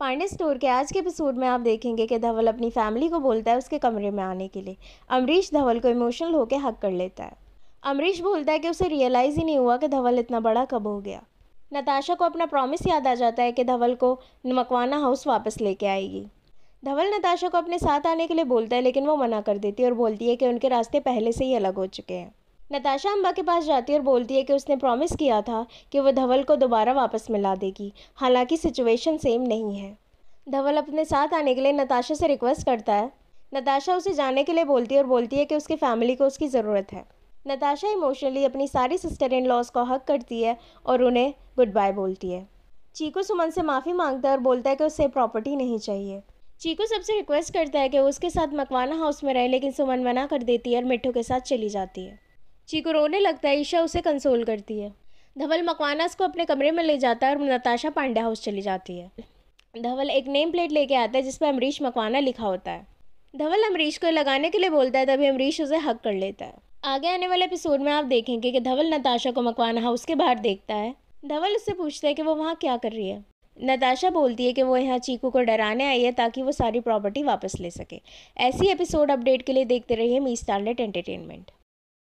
Pandey store के आज के एपिसोड में आप देखेंगे कि धवल अपनी फैमिली को बोलता है उसके कमरे में आने के लिए अमरीश धवल को इमोशनल होकर हक कर लेता है अमरीश बोलता है कि उसे रियलाइज़ ही नहीं हुआ कि धवल इतना बड़ा कब हो गया नताशा को अपना प्रॉमिस याद आ जाता है कि धवल को मकवाना हाउस वापस लेके आएगी धवल नताशा को अपने साथ आने के लिए बोलता है लेकिन वो मना कर देती है और बोलती है कि उनके रास्ते पहले से ही अलग हो चुके हैं नताशा अम्बा के पास जाती है और बोलती है कि उसने प्रॉमिस किया था कि वह धवल को दोबारा वापस मिला देगी हालांकि सिचुएशन सेम नहीं है धवल अपने साथ आने के लिए नताशा से रिक्वेस्ट करता है नताशा उसे जाने के लिए बोलती है और बोलती है कि उसकी फैमिली को उसकी ज़रूरत है नताशा इमोशनली अपनी सारी सिस्टर इन लॉज को हक करती है और उन्हें गुड बाय बोलती है चीकू सुमन से माफ़ी मांगता है और बोलता है कि उसे प्रॉपर्टी नहीं चाहिए चीकू सबसे रिक्वेस्ट करता है कि उसके साथ मकवाना हाउस में रहे लेकिन सुमन मना कर देती है और मिट्टू के साथ चली जाती है चीकू रोने लगता है ईशा उसे कंसोल करती है धवल मकवानास को अपने कमरे में ले जाता है और नताशा पांड्या हाउस चली जाती है धवल एक नेम प्लेट लेके आता है जिस पर अमरीश मकवाना लिखा होता है धवल अमरीश को लगाने के लिए बोलता है तभी अमरीश उसे हक कर लेता है आगे आने वाले एपिसोड में आप देखेंगे कि धवल नताशा को मकवाना हाउस के बाहर देखता है धवल उससे पूछता है कि वो वहाँ क्या कर रही है नताशा बोलती है कि वो यहाँ चीकू को डराने आई है ताकि वो सारी प्रॉपर्टी वापस ले सके ऐसी एपिसोड अपडेट के लिए देखते रहिए मी स्टारलेट एंटरटेनमेंट